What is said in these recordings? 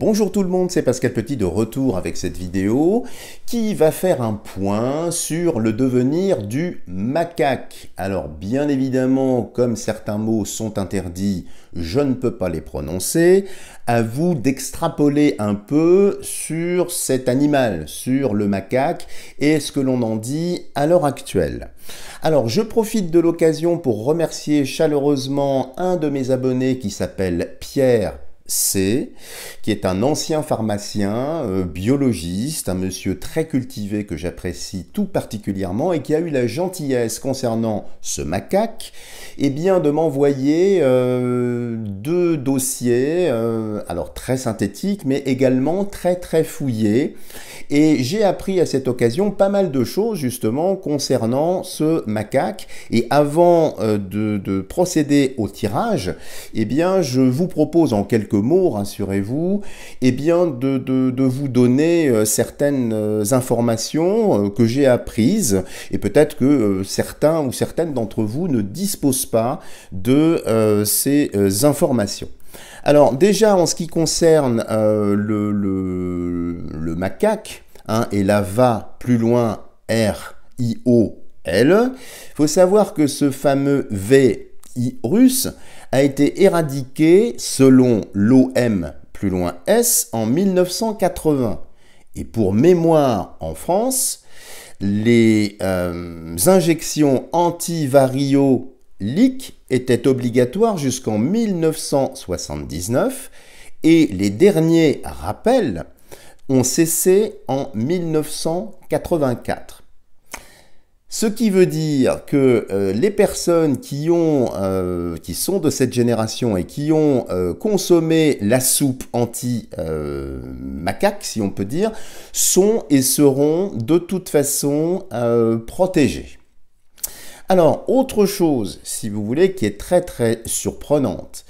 Bonjour tout le monde, c'est Pascal Petit de retour avec cette vidéo qui va faire un point sur le devenir du macaque. Alors bien évidemment, comme certains mots sont interdits, je ne peux pas les prononcer. À vous d'extrapoler un peu sur cet animal, sur le macaque et ce que l'on en dit à l'heure actuelle. Alors je profite de l'occasion pour remercier chaleureusement un de mes abonnés qui s'appelle Pierre C, qui est un ancien pharmacien, euh, biologiste, un monsieur très cultivé que j'apprécie tout particulièrement et qui a eu la gentillesse concernant ce macaque, eh bien de m'envoyer euh, deux dossiers, euh, alors très synthétiques, mais également très très fouillés. Et j'ai appris à cette occasion pas mal de choses justement concernant ce macaque. Et avant de, procéder au tirage, eh bien je vous propose en quelques mots, rassurez-vous, et eh bien de, vous donner euh, certaines euh, informations euh, que j'ai apprises, et peut-être que certains ou certaines d'entre vous ne disposent pas de ces informations. Alors déjà en ce qui concerne le, le, macaque, hein, et la va plus loin R, I, O, L, il faut savoir que ce fameux V russe a été éradiqué selon l'OM plus loin S en 1980. Et pour mémoire, en France, les euh, injections antivarioliques étaient obligatoires jusqu'en 1979 et les derniers rappels ont cessé en 1984. Ce qui veut dire que euh, les personnes euh, qui, sont de cette génération et qui ont euh, consommé la soupe anti-macaque, si on peut dire, sont et seront de toute façon protégées. Alors, autre chose, si vous voulez, qui est très très surprenante,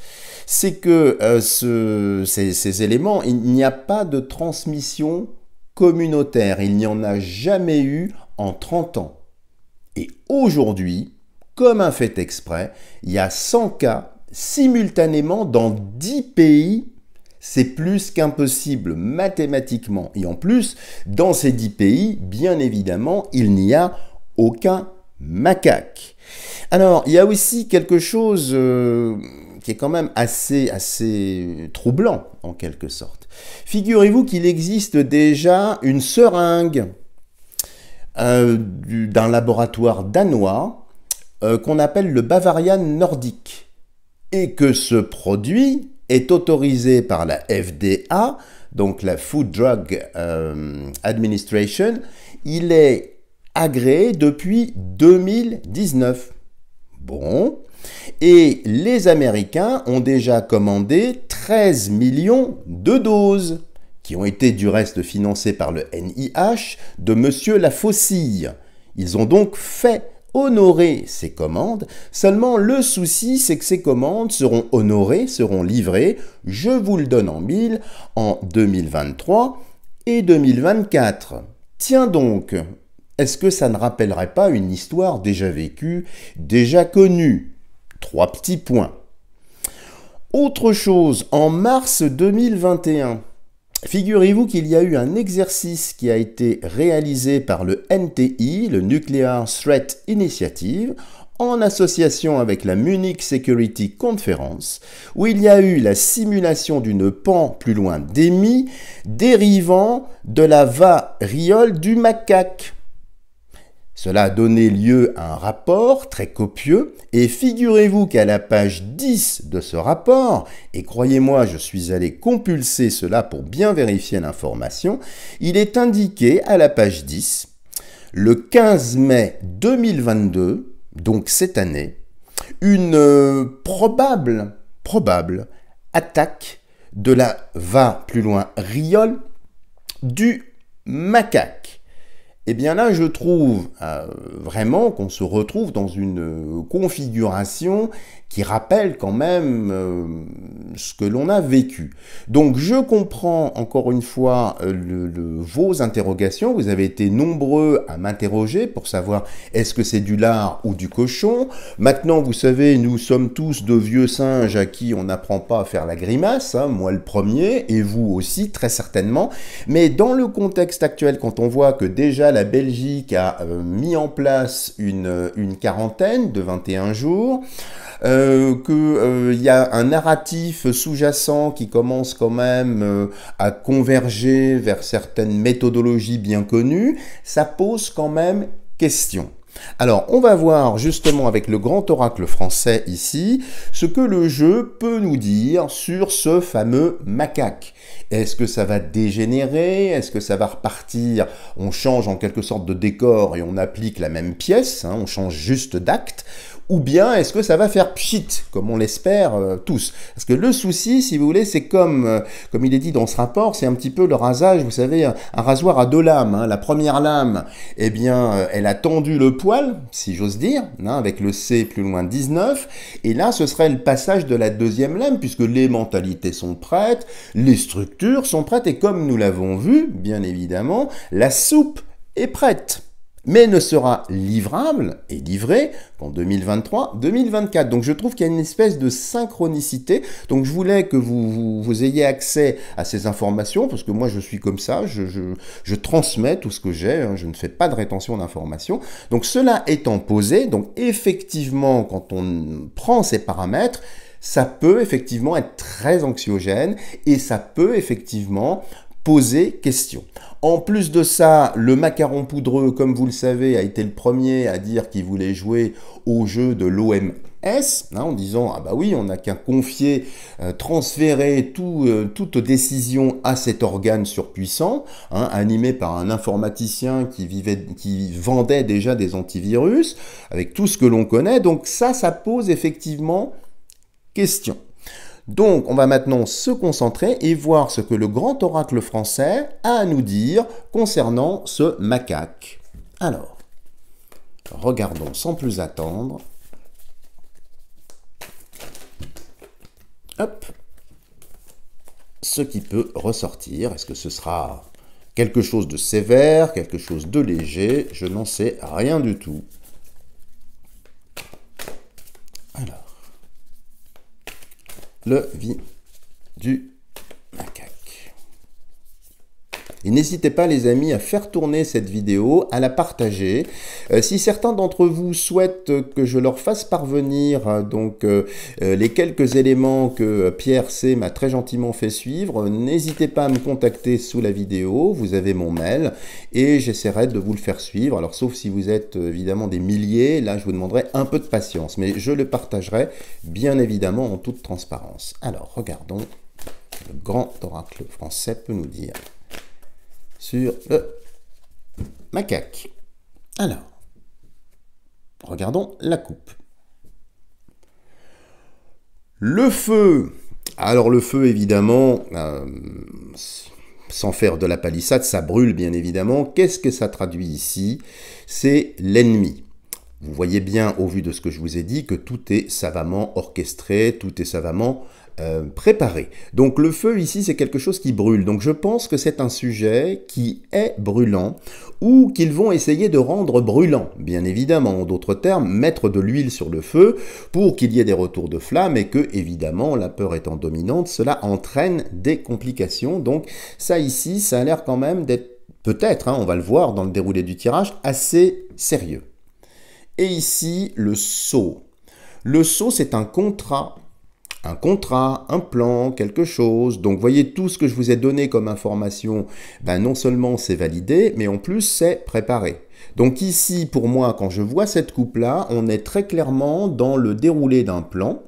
c'est que ces, ces éléments, il n'y a pas de transmission communautaire. Il n'y en a jamais eu en 30 ans. Et aujourd'hui, comme un fait exprès, il y a 100 cas simultanément dans 10 pays. C'est plus qu'impossible mathématiquement. Et en plus, dans ces 10 pays, bien évidemment, il n'y a aucun macaque. Alors, il y a aussi quelque chose euh, qui est quand même assez, assez troublant, en quelque sorte. Figurez-vous qu'il existe déjà une seringue euh, d'un laboratoire danois euh, qu'on appelle le Bavarian nordique et que ce produit est autorisé par la FDA, donc la Food Drug euh, Administration. Il est agréé depuis 2019. Bon. Et les Américains ont déjà commandé 13 millions de doses qui ont été du reste financés par le NIH, de M. Lafossille. Ils ont donc fait honorer ces commandes, seulement le souci c'est que ces commandes seront honorées, seront livrées, je vous le donne en mille, en 2023 et 2024. Tiens donc, est-ce que ça ne rappellerait pas une histoire déjà vécue, déjà connue Trois petits points. Autre chose, en mars 2021, Figurez-vous qu'il y a eu un exercice qui a été réalisé par le NTI, le Nuclear Threat Initiative, en association avec la Munich Security Conference, où il y a eu la simulation d'une pan plus loin d'émis dérivant de la variole du macaque. Cela a donné lieu à un rapport très copieux, et figurez-vous qu'à la page 10 de ce rapport, et croyez-moi, je suis allé compulser cela pour bien vérifier l'information, il est indiqué à la page 10, le 15 mai 2022, donc cette année, une euh, probable, probable attaque de la va plus loin riole du macaque. Et eh bien là, je trouve euh, vraiment qu'on se retrouve dans une euh, configuration qui rappelle quand même euh, ce que l'on a vécu. Donc je comprends encore une fois euh, le, vos interrogations, vous avez été nombreux à m'interroger pour savoir est-ce que c'est du lard ou du cochon. Maintenant vous savez, nous sommes tous de vieux singes à qui on n'apprend pas à faire la grimace, hein, moi le premier et vous aussi très certainement, mais dans le contexte actuel quand on voit que déjà la Belgique a euh, mis en place une, une quarantaine de 21 jours, euh, qu'il euh, y a un narratif sous-jacent qui commence quand même euh, à converger vers certaines méthodologies bien connues, ça pose quand même question. Alors, on va voir justement avec le grand oracle français ici ce que le jeu peut nous dire sur ce fameux macaque. Est-ce que ça va dégénérer Est-ce que ça va repartir On change en quelque sorte de décor et on applique la même pièce, hein, on change juste d'acte ou bien est-ce que ça va faire pchit, comme on l'espère euh, tous Parce que le souci, si vous voulez, c'est comme, euh, comme il est dit dans ce rapport, c'est un petit peu le rasage, vous savez, un, rasoir à deux lames. Hein. La première lame, eh bien, euh, elle a tendu le poil, si j'ose dire, hein, avec le C plus loin 19, et là, ce serait le passage de la deuxième lame, puisque les mentalités sont prêtes, les structures sont prêtes, et comme nous l'avons vu, bien évidemment, la soupe est prête mais ne sera livrable et livré qu'en 2023-2024. Donc je trouve qu'il y a une espèce de synchronicité. Donc je voulais que vous, ayez accès à ces informations, parce que moi je suis comme ça, je, transmets tout ce que j'ai, hein. je ne fais pas de rétention d'informations. Donc cela étant posé, donc effectivement quand on prend ces paramètres, ça peut effectivement être très anxiogène et ça peut effectivement poser question. En plus de ça, le macaron poudreux, comme vous le savez, a été le premier à dire qu'il voulait jouer au jeu de l'OMS. Hein, en disant ah bah oui on n'a qu'à confier euh, transférer euh, toute décision à cet organe surpuissant hein, animé par un informaticien qui vivait qui vendait déjà des antivirus avec tout ce que l'on connaît donc ça ça pose effectivement question donc, on va maintenant se concentrer et voir ce que le grand oracle français a à nous dire concernant ce macaque. Alors, regardons sans plus attendre. Ce qui peut ressortir, est-ce que ce sera quelque chose de sévère, quelque chose de léger, je n'en sais rien du tout. le vie du et n'hésitez pas les amis à faire tourner cette vidéo, à la partager. Euh, si certains d'entre vous souhaitent que je leur fasse parvenir euh, donc euh, les quelques éléments que Pierre C m'a très gentiment fait suivre, n'hésitez pas à me contacter sous la vidéo, vous avez mon mail et j'essaierai de vous le faire suivre. Alors sauf si vous êtes évidemment des milliers, là je vous demanderai un peu de patience, mais je le partagerai bien évidemment en toute transparence. Alors regardons le grand oracle français peut nous dire sur le macaque. Alors, regardons la coupe. Le feu. Alors le feu, évidemment, euh, sans faire de la palissade, ça brûle bien évidemment. Qu'est-ce que ça traduit ici C'est l'ennemi. Vous voyez bien, au vu de ce que je vous ai dit, que tout est savamment orchestré, tout est savamment euh, préparé. Donc le feu ici, c'est quelque chose qui brûle. Donc je pense que c'est un sujet qui est brûlant ou qu'ils vont essayer de rendre brûlant. Bien évidemment, en d'autres termes, mettre de l'huile sur le feu pour qu'il y ait des retours de flamme et que, évidemment, la peur étant dominante, cela entraîne des complications. Donc ça ici, ça a l'air quand même d'être peut-être, hein, on va le voir dans le déroulé du tirage, assez sérieux. Et ici, le sceau. Le sceau, c'est un contrat un contrat, un plan, quelque chose. Donc voyez tout ce que je vous ai donné comme information, ben, non seulement c'est validé, mais en plus c'est préparé. Donc ici, pour moi, quand je vois cette coupe-là, on est très clairement dans le déroulé d'un plan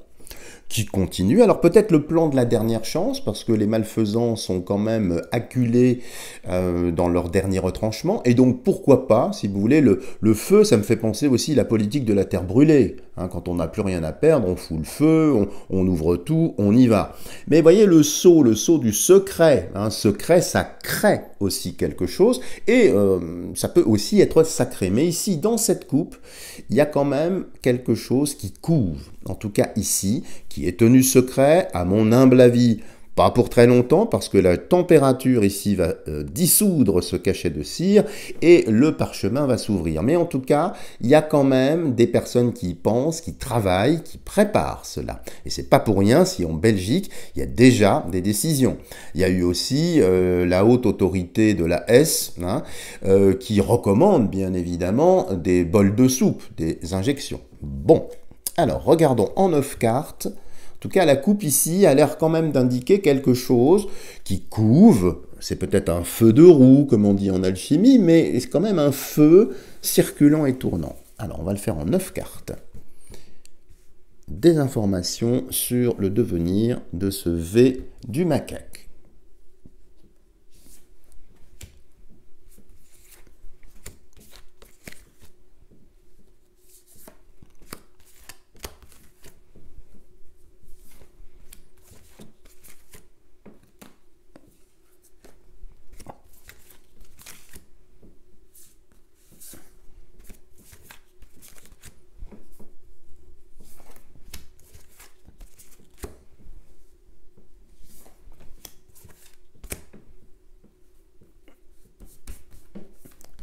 qui continue. Alors peut-être le plan de la dernière chance, parce que les malfaisants sont quand même acculés euh, dans leur dernier retranchement. Et donc pourquoi pas, si vous voulez, le, feu, ça me fait penser aussi à la politique de la terre brûlée. Hein. quand on n'a plus rien à perdre, on fout le feu, on, ouvre tout, on y va. Mais voyez le saut, le saut du secret. Hein, secret, ça crée aussi quelque chose. Et euh, ça peut aussi être sacré. Mais ici, dans cette coupe, il y a quand même quelque chose qui couvre en tout cas ici, qui est tenu secret, à mon humble avis, pas pour très longtemps parce que la température ici va euh, dissoudre ce cachet de cire et le parchemin va s'ouvrir. Mais en tout cas, il y a quand même des personnes qui y pensent, qui travaillent, qui préparent cela. Et c'est pas pour rien si en Belgique, il y a déjà des décisions. Il y a eu aussi euh, la haute autorité de la S hein, euh, qui recommande bien évidemment des bols de soupe, des injections. Bon, alors, regardons en 9 cartes. En tout cas, la coupe ici a l'air quand même d'indiquer quelque chose qui couve. C'est peut-être un feu de roue, comme on dit en alchimie, mais c'est quand même un feu circulant et tournant. Alors, on va le faire en 9 cartes. Des informations sur le devenir de ce V du macaque.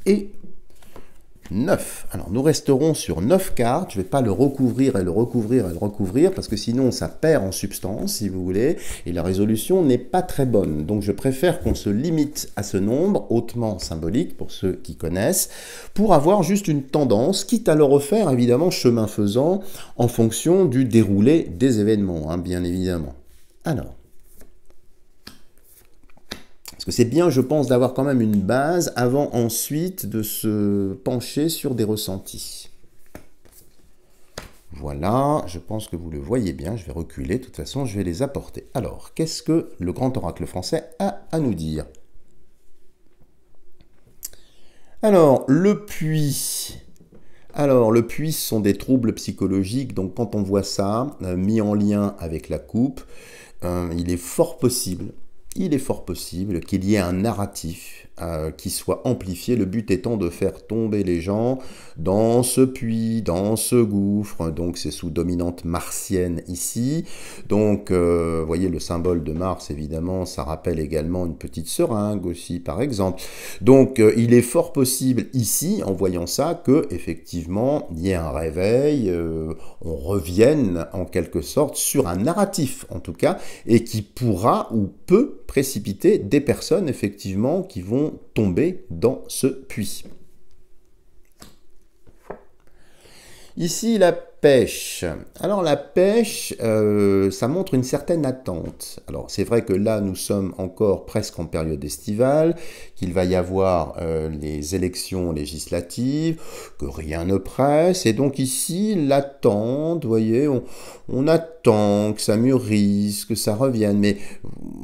et 9. Alors nous resterons sur 9 cartes, je ne vais pas le recouvrir et le recouvrir et le recouvrir parce que sinon ça perd en substance si vous voulez et la résolution n'est pas très bonne. Donc je préfère qu'on se limite à ce nombre hautement symbolique pour ceux qui connaissent pour avoir juste une tendance, quitte à le refaire évidemment chemin faisant en fonction du déroulé des événements hein, bien évidemment. Alors c'est bien, je pense, d'avoir quand même une base avant ensuite de se pencher sur des ressentis. Voilà, je pense que vous le voyez bien, je vais reculer, de toute façon je vais les apporter. Alors, qu'est-ce que le grand oracle français a à nous dire Alors, le puits. Alors, le puits sont des troubles psychologiques, donc quand on voit ça euh, mis en lien avec la coupe, euh, il est fort possible il est fort possible qu'il y ait un narratif euh, qui soit amplifié, le but étant de faire tomber les gens dans ce puits, dans ce gouffre, donc c'est sous dominante martienne ici. Donc, euh, vous voyez, le symbole de Mars, évidemment, ça rappelle également une petite seringue aussi, par exemple. Donc, euh, il est fort possible ici, en voyant ça, que effectivement, il y ait un réveil, on revienne en quelque sorte sur un narratif, en tout cas, et qui pourra ou peut précipiter des personnes, effectivement, qui vont tomber dans ce puits. Ici, la pêche. Alors la pêche, euh, ça montre une certaine attente. Alors c'est vrai que là, nous sommes encore presque en période estivale, qu'il va y avoir euh, les élections législatives, que rien ne presse. Et donc ici, l'attente, vous voyez, on, on, attend que ça mûrisse, que ça revienne. Mais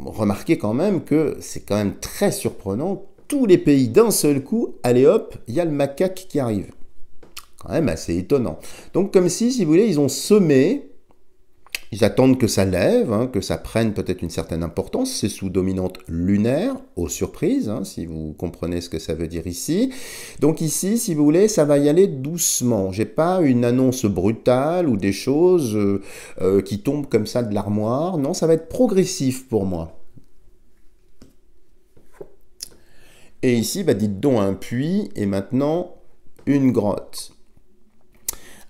remarquez quand même que c'est quand même très surprenant les pays d'un seul coup, allez hop, il y a le macaque qui arrive. Quand même assez étonnant. Donc comme si, si vous voulez, ils ont semé, ils attendent que ça lève, hein, que ça prenne peut-être une certaine importance. C'est sous dominante lunaire, aux surprises, hein, si vous comprenez ce que ça veut dire ici. Donc ici, si vous voulez, ça va y aller doucement. J'ai pas une annonce brutale ou des choses euh, euh, qui tombent comme ça de l'armoire. Non, ça va être progressif pour moi. Et ici, bah, dites donc un puits et maintenant une grotte.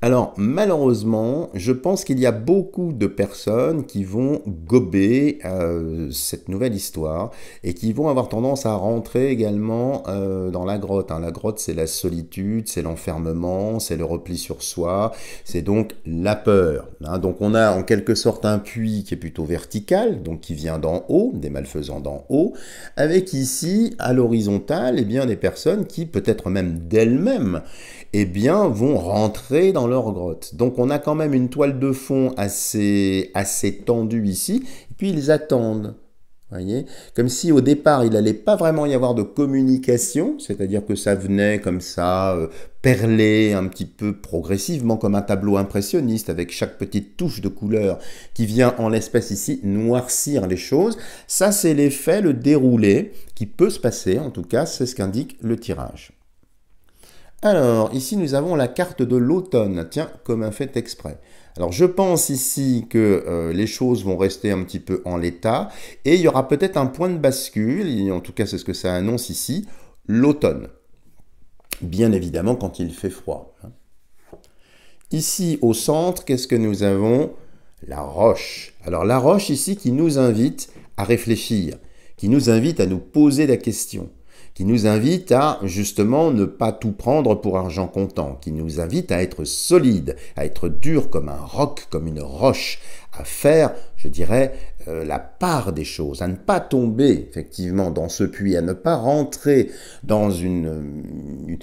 Alors malheureusement, je pense qu'il y a beaucoup de personnes qui vont gober euh, cette nouvelle histoire et qui vont avoir tendance à rentrer également euh, dans la grotte. Hein. La grotte, c'est la solitude, c'est l'enfermement, c'est le repli sur soi, c'est donc la peur. Hein. Donc on a en quelque sorte un puits qui est plutôt vertical, donc qui vient d'en haut, des malfaisants d'en haut, avec ici à l'horizontale, eh bien des personnes qui peut-être même d'elles-mêmes eh bien, vont rentrer dans leur grotte. Donc on a quand même une toile de fond assez, assez tendue ici, et puis ils attendent. Voyez comme si au départ il n'allait pas vraiment y avoir de communication, c'est-à-dire que ça venait comme ça, euh, perler un petit peu progressivement comme un tableau impressionniste avec chaque petite touche de couleur qui vient en l'espèce ici noircir les choses. Ça c'est l'effet, le déroulé qui peut se passer, en tout cas c'est ce qu'indique le tirage. Alors, ici, nous avons la carte de l'automne. Tiens, comme un fait exprès. Alors, je pense ici que euh, les choses vont rester un petit peu en l'état. Et il y aura peut-être un point de bascule. en tout cas, c'est ce que ça annonce ici. L'automne. Bien évidemment, quand il fait froid. Hein. Ici, au centre, qu'est-ce que nous avons La roche. Alors, la roche ici qui nous invite à réfléchir, qui nous invite à nous poser la question qui nous invite à justement ne pas tout prendre pour argent comptant, qui nous invite à être solide, à être dur comme un roc, comme une roche, à faire, je dirais, euh, la part des choses, à ne pas tomber effectivement dans ce puits, à ne pas rentrer dans une, euh,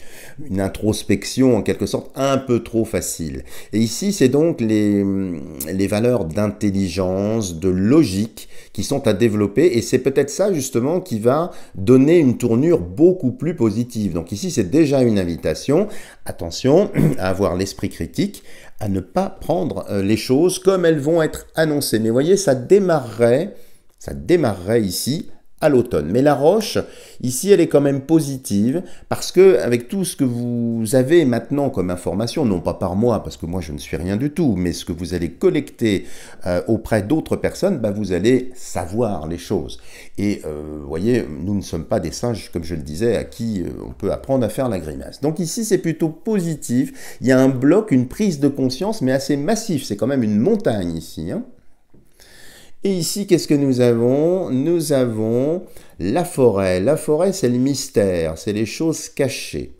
une, introspection en quelque sorte un peu trop facile. Et ici, c'est donc les, euh, les valeurs d'intelligence, de logique qui sont à développer et c'est peut-être ça justement qui va donner une tournure beaucoup plus positive. Donc ici, c'est déjà une invitation, attention, à avoir l'esprit critique, à ne pas prendre les choses comme elles vont être annoncées. Mais voyez, ça démarre ça démarrerait ici à l'automne. Mais la roche, ici, elle est quand même positive parce que avec tout ce que vous avez maintenant comme information, non pas par moi, parce que moi je ne suis rien du tout, mais ce que vous allez collecter euh, auprès d'autres personnes, bah, vous allez savoir les choses. Et euh, vous voyez, nous ne sommes pas des singes, comme je le disais, à qui euh, on peut apprendre à faire la grimace. Donc ici, c'est plutôt positif. Il y a un bloc, une prise de conscience, mais assez massif. C'est quand même une montagne ici. Hein. Et ici, qu'est-ce que nous avons Nous avons la forêt. La forêt, c'est le mystère, c'est les choses cachées.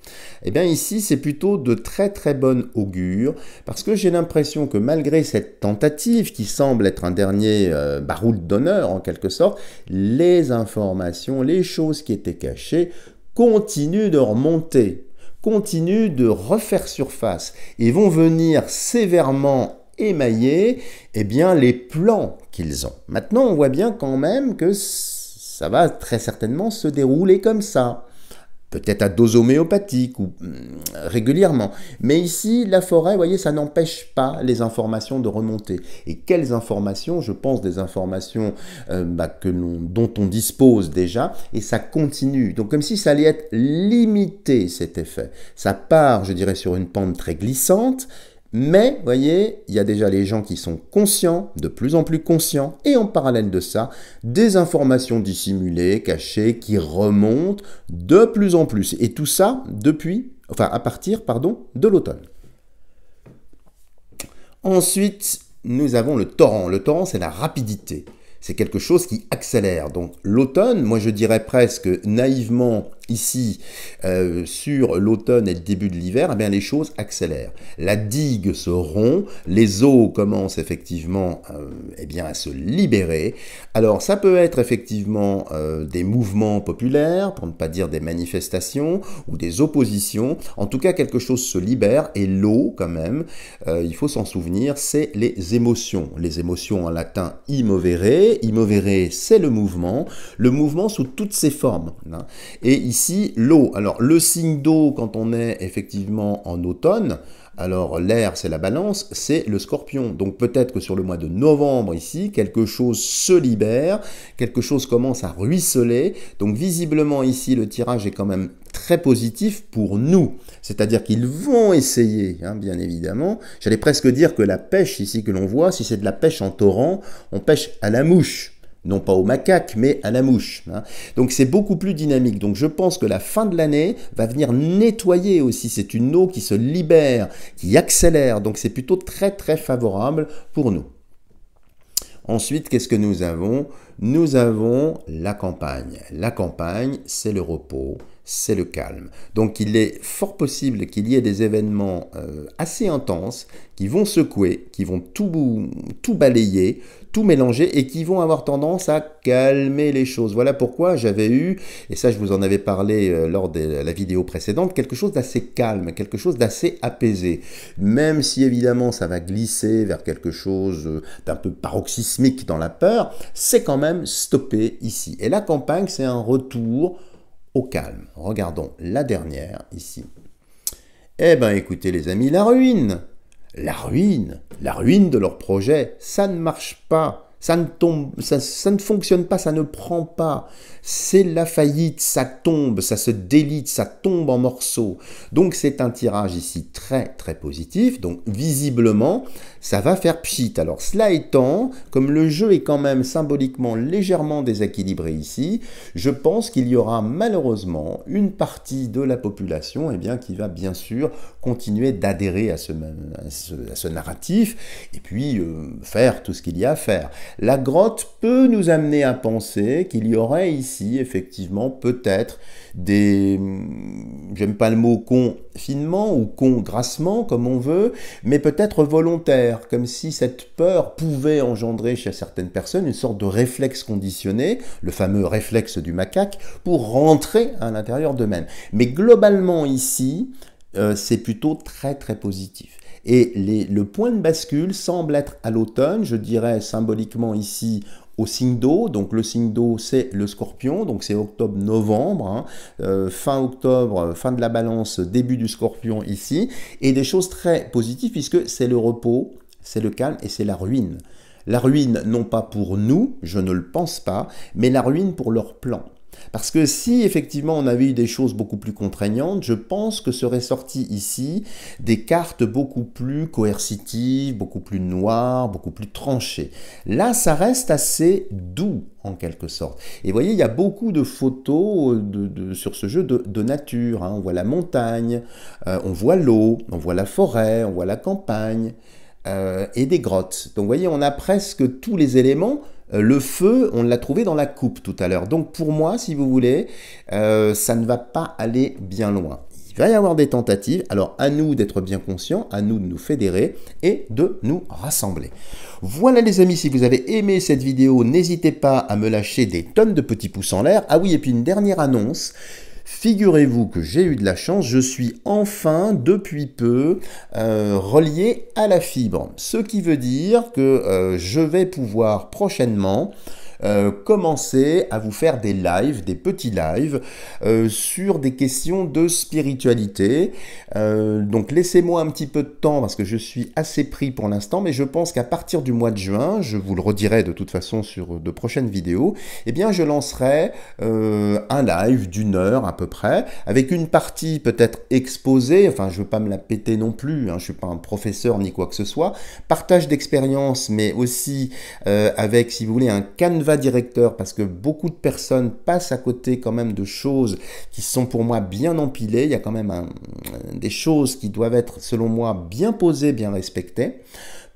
Eh bien ici, c'est plutôt de très très bonne augure, parce que j'ai l'impression que malgré cette tentative qui semble être un dernier euh, baroule d'honneur en quelque sorte, les informations, les choses qui étaient cachées continuent de remonter, continuent de refaire surface, et vont venir sévèrement émailler eh bien, les plans qu'ils ont. Maintenant, on voit bien quand même que ça va très certainement se dérouler comme ça peut-être à dose homéopathique ou mm, régulièrement. Mais ici, la forêt, vous voyez, ça n'empêche pas les informations de remonter. Et quelles informations Je pense des informations euh, bah, dont on dispose déjà, et ça continue. Donc comme si ça allait être limité, cet effet. Ça part, je dirais, sur une pente très glissante, mais, vous voyez, il y a déjà les gens qui sont conscients, de plus en plus conscients, et en parallèle de ça, des informations dissimulées, cachées, qui remontent de plus en plus. Et tout ça depuis, enfin à partir, pardon, de l'automne. Ensuite, nous avons le torrent. Le torrent, c'est la rapidité. C'est quelque chose qui accélère. Donc l'automne, moi je dirais presque naïvement ici euh, sur l'automne et le début de l'hiver, eh bien, les choses accélèrent. La digue se rompt, les eaux commencent effectivement euh, eh bien, à se libérer. Alors ça peut être effectivement euh, des mouvements populaires, pour ne pas dire des manifestations ou des oppositions. En tout cas, quelque chose se libère et l'eau quand même, il faut s'en souvenir, c'est les émotions. Les émotions en latin immovere. Immovere, c'est le mouvement. Le mouvement sous toutes ses formes. Hein. Et ici l'eau. Alors le signe d'eau quand on est effectivement en automne, alors l'air c'est la balance, c'est le scorpion. Donc peut-être que sur le mois de novembre ici, quelque chose se libère, quelque chose commence à ruisseler. Donc visiblement ici le tirage est quand même très positif pour nous. C'est-à-dire qu'ils vont essayer, hein, bien évidemment. J'allais presque dire que la pêche ici que l'on voit, si c'est de la pêche en torrent, on pêche à la mouche non pas au macaque, mais à la mouche. Hein. Donc c'est beaucoup plus dynamique. Donc je pense que la fin de l'année va venir nettoyer aussi. C'est une eau qui se libère, qui accélère. Donc c'est plutôt très très favorable pour nous. Ensuite, qu'est-ce que nous avons Nous avons la campagne. La campagne, c'est le repos, c'est le calme. Donc il est fort possible qu'il y ait des événements euh, assez intenses qui vont secouer, qui vont tout balayer, tout mélanger et qui vont avoir tendance à calmer les choses. Voilà pourquoi j'avais eu, et ça je vous en avais parlé euh, lors de la vidéo précédente, quelque chose d'assez calme, quelque chose d'assez apaisé. Même si évidemment ça va glisser vers quelque chose euh, d'un peu paroxysmique dans la peur, c'est quand même stoppé ici. Et la campagne, c'est un retour au calme. Regardons la dernière ici. Eh ben écoutez les amis, la ruine la ruine, la ruine de leur projet. Ça ne marche pas. Ça ne tombe, ça, ne fonctionne pas, ça ne prend pas. C'est la faillite, ça tombe, ça se délite, ça tombe en morceaux. Donc c'est un tirage ici très très positif. Donc visiblement, ça va faire pchit. Alors cela étant, comme le jeu est quand même symboliquement légèrement déséquilibré ici, je pense qu'il y aura malheureusement une partie de la population eh bien, qui va bien sûr continuer d'adhérer à ce, narratif et puis euh, faire tout ce qu'il y a à faire. La grotte peut nous amener à penser qu'il y aurait ici effectivement peut-être des, hmm, j'aime pas le mot confinement ou con comme on veut, mais peut-être volontaire, comme si cette peur pouvait engendrer chez certaines personnes une sorte de réflexe conditionné, le fameux réflexe du macaque, pour rentrer à l'intérieur d'eux-mêmes. Mais globalement ici, euh, c'est plutôt très très positif. Et le point de bascule semble être à l'automne, je dirais symboliquement ici au signe d'eau. Donc le signe d'eau, c'est le scorpion, donc c'est octobre-novembre, hein. euh, fin octobre, fin de la balance, début du scorpion ici. Et des choses très positives puisque c'est le repos, c'est le calme et c'est la ruine. La ruine, non pas pour nous, je ne le pense pas, mais la ruine pour leurs plan. Parce que si effectivement on avait eu des choses beaucoup plus contraignantes, je pense que seraient sorties ici des cartes beaucoup plus coercitives, beaucoup plus noires, beaucoup plus tranchées. Là, ça reste assez doux en quelque sorte. Et vous voyez, il y a beaucoup de photos euh, de, sur ce jeu de, nature. Hein. On voit la montagne, euh, on voit l'eau, on voit la forêt, on voit la campagne. Euh, et des grottes. Donc vous voyez, on a presque tous les éléments euh, le feu, on l'a trouvé dans la coupe tout à l'heure. Donc pour moi, si vous voulez, euh, ça ne va pas aller bien loin. Il va y avoir des tentatives, alors à nous d'être bien conscients, à nous de nous fédérer et de nous rassembler. Voilà les amis, si vous avez aimé cette vidéo, n'hésitez pas à me lâcher des tonnes de petits pouces en l'air. Ah oui, et puis une dernière annonce, Figurez-vous que j'ai eu de la chance, je suis enfin depuis peu euh, relié à la fibre, ce qui veut dire que euh, je vais pouvoir prochainement euh, commencer à vous faire des lives, des petits lives euh, sur des questions de spiritualité. Euh, donc laissez-moi un petit peu de temps parce que je suis assez pris pour l'instant, mais je pense qu'à partir du mois de juin, je vous le redirai de toute façon sur de prochaines vidéos, eh bien je lancerai un live d'une heure à peu près, avec une partie peut-être exposée, enfin je ne veux pas me la péter non plus, hein, je suis pas un professeur ni quoi que ce soit, partage d'expérience, mais aussi avec, si vous voulez, un canevas directeur parce que beaucoup de personnes passent à côté quand même de choses qui sont pour moi bien empilées. Il y a quand même des choses qui doivent être, selon moi, bien posées, bien respectées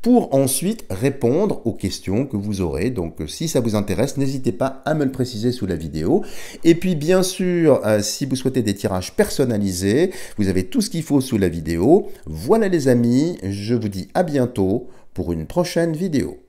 pour ensuite répondre aux questions que vous aurez. Donc euh, si ça vous intéresse, n'hésitez pas à me le préciser sous la vidéo. Et puis bien sûr, euh, si vous souhaitez des tirages personnalisés, vous avez tout ce qu'il faut sous la vidéo. Voilà les amis, je vous dis à bientôt pour une prochaine vidéo.